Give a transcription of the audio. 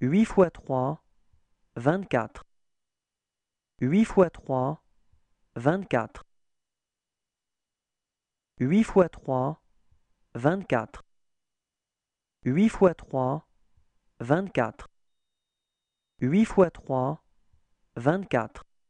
8 fois 3, 24. 8 fois 3, 24. 8 fois 3, 24. 8 fois 3, 24. 8 fois 3, 24.